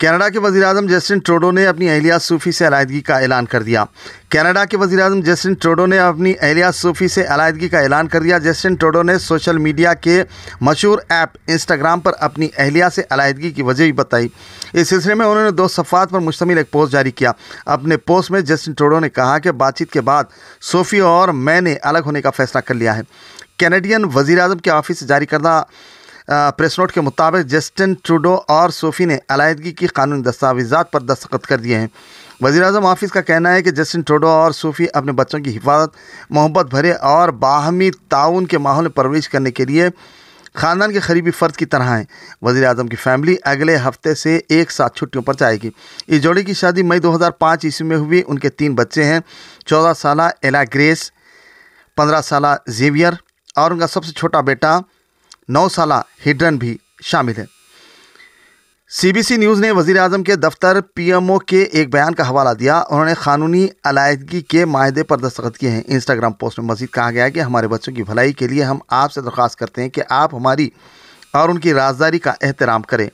Canada के वजी अजम जस्टिन ट्रोडो ने अपनी अहलिया सूफ़ी से अलायदगी का ऐलान कर दिया कनाडा के वजी अजम जस्टिन ट्रोडो ने अपनी अहलिया सूफ़ी से अलायदगी का ऐलान कर दिया जस्टिन ट्रोडो ने सोशल मीडिया के मशहूर ऐप इंस्टाग्राम पर अपनी अहलिया से अलायदगी की वजह भी बताई इस सिलसिले में उन्होंने दो सफ़ात पर मुश्तमिल एक पोस्ट जारी किया अपने पोस्ट में जस्टिन ट्रोडो ने कहा कि बातचीत के बाद सूफी और मैंने अलग होने का फैसला कर लिया है कैनेडियन वजी अजम के ऑफिस से जारी करदा प्रेस नोट के मुताबिक जस्टिन ट्रूडो और सोफी ने अलायदगी की कानूनी दस्तावेजा पर दस्तखत कर दिए हैं वजी अजम ऑफिस का कहना है कि जस्टिन ट्रोडो और सूफी अपने बच्चों की हिफाजत मोहब्बत भरे और बाहमी ताउन के माहौल में परवरिश करने के लिए खानदान के करीबी फ़र्द की तरह हैं वजी अजम की फैमिली अगले हफ्ते से एक साथ छुट्टियों पर जाएगी इस जोड़ी की शादी मई 2005 ईस्वी में हुई उनके तीन बच्चे हैं चौदह साल एला ग्रेस पंद्रह साल जेवियर और उनका सबसे छोटा बेटा नौ साल हिड्रन भी शामिल है सीबीसी न्यूज़ ने वजीर अजम के दफ्तर पीएमओ के एक बयान का हवाला दिया उन्होंने कानूनी अलायदगी के माहदे पर दस्तखत किए हैं इंस्टाग्राम पोस्ट में मजीद कहा गया है कि हमारे बच्चों की भलाई के लिए हम आपसे दरख्वास्त करते हैं कि आप हमारी और उनकी राजदारी का एहतराम करें